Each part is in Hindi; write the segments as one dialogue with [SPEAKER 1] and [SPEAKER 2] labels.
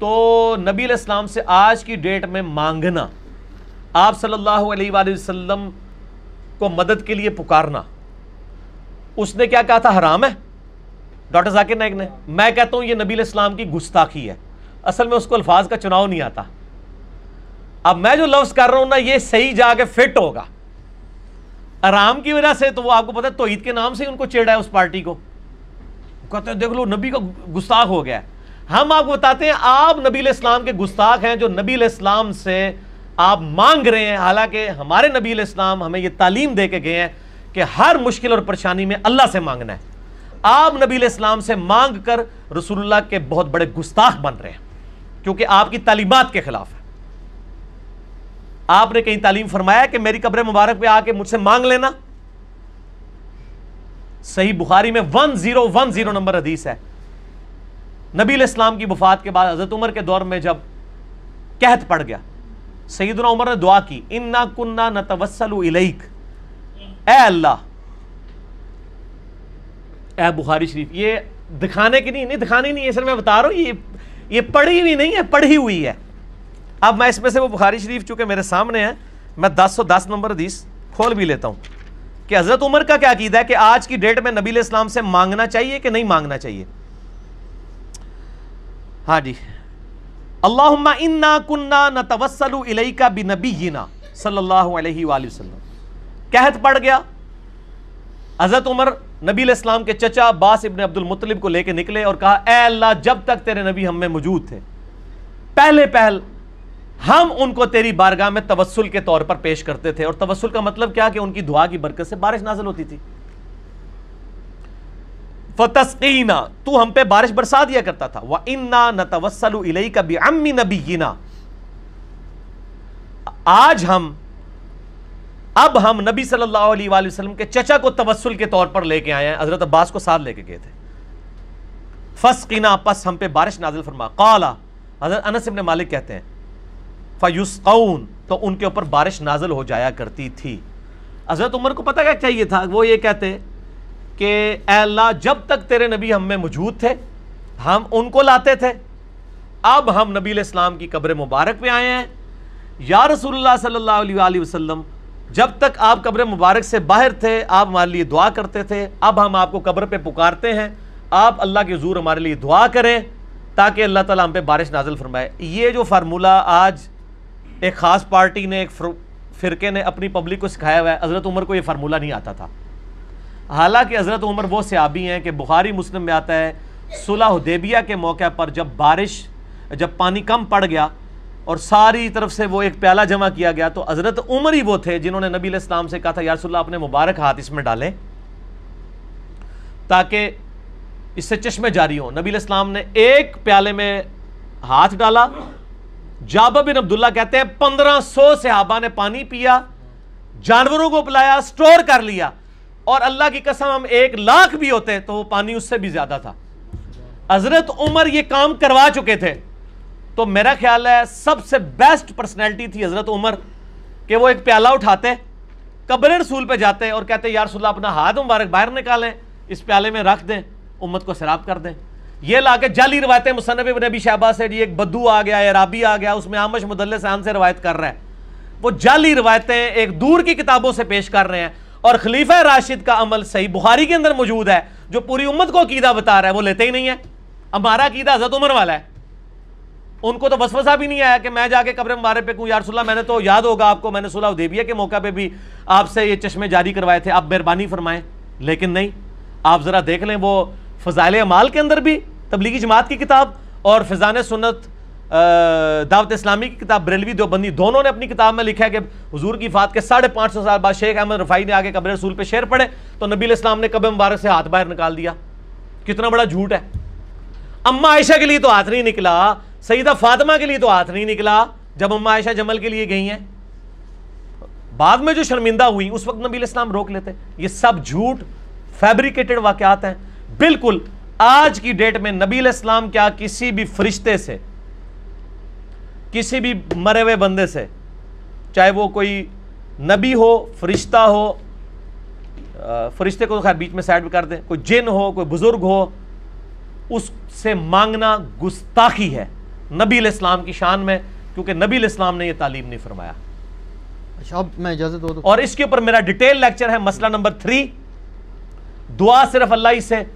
[SPEAKER 1] तो नबी इस्लाम से आज की डेट में मांगना आप सल्लल्लाहु अलैहि वसल्लम को मदद के लिए पुकारना उसने क्या कहा था हराम है डॉक्टर जाकिर नायक ने मैं कहता हूँ ये नबी इस्लाम की गुस्ताखी है असल में उसको अल्फाज का चुनाव नहीं आता अब मैं जो लफ्ज़ कर रहा हूँ ना ये सही जाके फिट होगा आराम की वजह से तो वो आपको पता है तोहीद के नाम से ही उनको छेड़ा है उस पार्टी को कहते हैं देख लो नबी का गुस्ताख हो गया है हम आपको बताते हैं आप नबी इस्लाम के गुस्ताख हैं जो नबी इस्लाम से आप मांग रहे हैं हालांकि हमारे नबी इस्लाम हमें ये तालीम दे के गए हैं कि हर मुश्किल और परेशानी में अल्लाह से मांगना है आप नबी इस्लाम से मांग कर रसुल्ला के बहुत बड़े गुस्ताख बन रहे हैं क्योंकि आपकी तालीमत के खिलाफ है आपने कहीं तालीम फरमाया कि मेरी कब्र मुबारक पर आके मुझसे मांग लेना सही बुखारी में one zero one zero number हदीस है नबी इस्लाम की वफात के बाद हज़रत उमर के दौर में जब कहत पड़ गया सईदना उमर ने दुआ की इन्ना कुन्ना न तवसल ए अल्लाह ए बुखारी शरीफ ये दिखाने की नहीं नहीं दिखाने नहीं है सर मैं बता रहा हूँ ये ये पढ़ी हुई नहीं है पढ़ी हुई है अब मैं इसमें से वो बुखारी शरीफ चूंकि मेरे सामने है मैं दस सौ दस नंबर हदीस खोल भी लेता हूँ कि हज़रत उम्र का क्या कीदा है कि आज की डेट में नबी इस्लाम से मांगना चाहिए कि नहीं मांगना चाहिए हाँ जी अल्लाहुम्मा इन्ना कुन्ना न तवस्सलु इलैका बिनबीना सल्लल्लाहु अलैहि वसल्लम कहत पड़ गया हज़रत उमर नबी इस्लाम के चचा बास इबन अब्दुल मुतलिब को लेकर निकले और कहा ए अल्लाह जब तक तेरे नबी हम में मौजूद थे पहले पहल हम उनको तेरी बारगाह में तवस्सुल के तौर पर पेश करते थे और तवस्सुल का मतलब क्या कि उनकी दुआ की बरकत से बारिश नाजल होती थी फतस्कीना तू हम पे बारिश बरसा दिया करता था वह इन्ना न तवसल का भी अम्मी नबी आज हम अब हम नबी सल्लल्लाहु अलैहि वसल्लम के चचा को तवस्ल के तौर पर लेके आए हैं हजरत अब्बास को साथ लेके गए थे फसकीना पस हम पे बारिश नाजिल फरमा काला हजरत अनस इब्न मालिक कहते हैं फयुसकौन तो उनके ऊपर बारिश नाजल हो जाया करती थी हजरत उमर को पता क्या चाहिए था वो ये कहते कि अल्लाह जब तक तेरे नबी हम में मौजूद थे हम उनको लाते थे अब हम नबी इस्लाम की कब्र मुबारक पे आए हैं या रसूलुल्लाह सल्लल्लाहु अलैहि वसल्लम जब तक आप कब्र मुबारक से बाहर थे आप हमारे लिए दुआ करते थे अब हम आपको कब्र पे पुकारते हैं आप अल्लाह के जूर हमारे लिए दुआ करें ताकि अल्लाह ताला हम पे बारिश नाजल फरमाए ये जो फार्मूला आज एक ख़ास पार्टी ने एक फिरके ने अपनी पब्लिक को सिखाया हुआ है हज़रत उमर को ये फार्मूला नहीं आता था हालांकि हज़रत उमर वो सयाबी हैं कि बुखारी मुस्लिम में आता है सुलह देबिया के मौके पर जब बारिश जब पानी कम पड़ गया और सारी तरफ से वो एक प्याला जमा किया गया तो हज़रत उमर ही वो थे जिन्होंने नबी इस्लाम से कहा था यारसल्ला अपने मुबारक हाथ इसमें डालें ताकि इससे चश्मे जारी हों नबी इस्लाम ने एक प्याले में हाथ डाला जाबा बिन अब्दुल्ला कहते हैं पंद्रह सौ सहाबा ने पानी पिया जानवरों को पिलाया स्टोर कर लिया और अल्लाह की कसम हम एक लाख भी होते तो वो पानी उससे भी ज्यादा था हजरत उमर ये काम करवा चुके थे तो मेरा ख्याल है सबसे बेस्ट पर्सनैलिटी थी हजरत उमर कि वो एक प्याला उठाते कब्र रसूल पे जाते और कहते यार सुल्ला अपना हाथ मुबारक बाहर निकालें इस प्याले में रख दें उम्मत को शराब कर दें ये ला के जाली रवायतें मुसनब नबी शहबा से जी एक बद्दू आ गया राबी आ गया उसमें आमश मुदल से रवायत कर रहा है वो जाली रवायतें एक दूर की किताबों से पेश कर रहे हैं और खलीफा राशिद का अमल सही बुखारी के अंदर मौजूद है जो पूरी उम्मत को क़ीदा बता रहा है वो लेते ही नहीं है हमारा कीदा हजरत उम्र वाला है उनको तो वसवसा भी नहीं आया कि मैं जाके कब्र मुबारे पे कहूँ यार सुल्ला मैंने तो याद होगा आपको मैंने सुल्ला उदेबिया के मौका पे भी आपसे ये चश्मे जारी करवाए थे आप मेहरबानी फरमाएं लेकिन नहीं आप ज़रा देख लें वो फ़जाइल अमाल के अंदर भी तबलीगी जमात की किताब और फिजान सुनत दावत इस्लामी की किताब बरेलवी दोबंदी दोनों ने अपनी किताब में लिखा है कि हजूर की फात के साढ़े पाँच सौ साल बाद शेख अहमद रफाई ने आगे कब्र रसूल पर शेर पढ़े तो नबी इस्लाम ने कब मुबारक से हाथ बाहर निकाल दिया कितना बड़ा झूठ है अम्मा आयशा के लिए तो हाथ नहीं निकला सईदा फातिमा के लिए तो हाथ नहीं निकला जब अम्मा आयशा जमल के लिए गई हैं बाद में जो शर्मिंदा हुई उस वक्त नबी इस्लाम रोक लेते ये सब झूठ फैब्रिकेटेड वाक़ात हैं बिल्कुल आज की डेट में नबी इस्लाम क्या किसी भी फरिश्ते से किसी भी मरे हुए बंदे से चाहे वो कोई नबी हो फरिश्ता हो फरिश्ते को तो खैर बीच में साइड कर दें कोई जिन हो कोई बुज़ुर्ग हो उससे मांगना गुस्ताखी है नबी इस्लाम की शान में क्योंकि नबी इस्लाम ने यह तालीम नहीं फरमाया अच्छा, अब मैं इजाज़त दो, और इसके ऊपर मेरा डिटेल लेक्चर है मसला नंबर थ्री दुआ सिर्फ अल्लाह ही से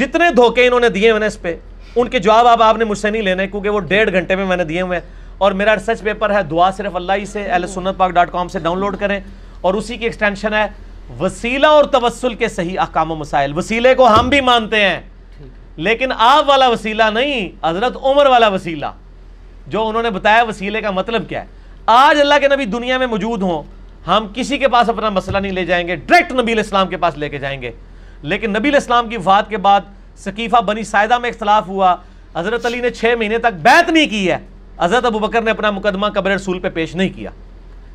[SPEAKER 1] जितने धोखे इन्होंने दिए मैंने इस पर उनके जवाब आप आपने मुझसे नहीं लेने क्योंकि वो डेढ़ घंटे में मैंने दिए हुए हैं और मेरा रिसर्च पेपर है दुआ सिर्फ अल्लाह ही से एल सुनत पाक डॉट कॉम से डाउनलोड करें और उसी की एक्सटेंशन है वसीला और तवसल के सही अहकाम मसाइल वसीले को हम भी मानते हैं लेकिन आप वाला वसीला नहीं हजरत उमर वाला वसीला जो उन्होंने बताया वसीले का मतलब क्या है आज अल्लाह के नबी दुनिया में मौजूद हों हम किसी के पास अपना मसला नहीं ले जाएंगे डायरेक्ट नबी इस्लाम के पास लेके जाएंगे लेकिन नबी इस्लाम की वाद के बाद सकीफ़ा बनी सायदा में इख्तलाफ हुआ हज़रत अली ने छः महीने तक बैत नहीं की है हज़रत अबू बकर ने अपना मुकदमा कब्र रसूल पे पेश नहीं किया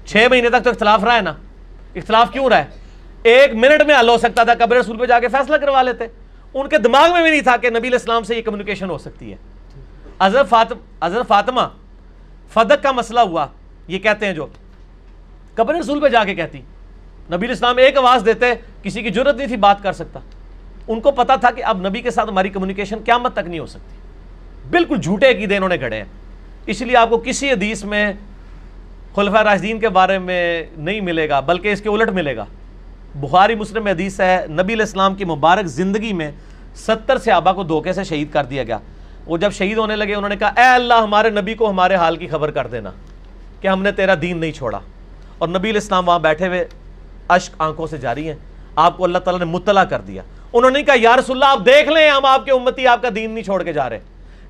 [SPEAKER 1] छः महीने तक तो इख्तलाफ रहा है ना इख्तलाफ क्यों रहा है एक मिनट में हल हो सकता था कब्र रसूल पे जाके फैसला करवा लेते उनके दिमाग में भी नहीं था कि नबी इस्लाम से ये कम्युनिकेशन हो सकती है अजर फातम अजर फातमा फदक का मसला हुआ ये कहते हैं जो कब्र रसूल पर जाके कहती नबी इस्लाम एक आवाज़ देते किसी की जरूरत नहीं थी बात कर सकता उनको पता था कि अब नबी के साथ हमारी कम्युनिकेशन क्या मत तक नहीं हो सकती बिल्कुल झूठे की दे उन्होंने गड़े हैं इसलिए आपको किसी हदीस में खुलफा राशिदीन के बारे में नहीं मिलेगा बल्कि इसके उलट मिलेगा बुखारी मुस्लिम में हदीस है नबी इस्लाम की मुबारक ज़िंदगी में सत्तर आबा को धोखे से शहीद कर दिया गया वो जब शहीद होने लगे उन्होंने कहा ए अल्लाह हमारे नबी को हमारे हाल की खबर कर देना कि हमने तेरा दीन नहीं छोड़ा और नबी इस्लाम वहाँ बैठे हुए अश्क आंखों से जारी हैं आपको अल्लाह ताला ने मुतला कर दिया उन्होंने कहा यारसल्ला आप देख लें हम आपके उम्मती आपका दीन नहीं छोड़ के जा रहे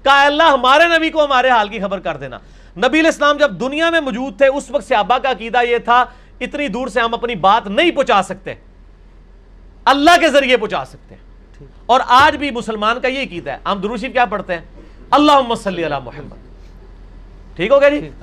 [SPEAKER 1] कहा अल्लाह हमारे नबी को हमारे हाल की खबर कर देना नबी इस्लाम जब दुनिया में मौजूद थे उस वक्त सहाबा का अकीदा यह था इतनी दूर से हम अपनी बात नहीं पहुंचा सकते अल्लाह के जरिए पहुंचा सकते हैं और आज भी मुसलमान का ये कीता है हम दुरूशी क्या पढ़ते हैं अल्लाह मोहम्मद ठीक हो गया जी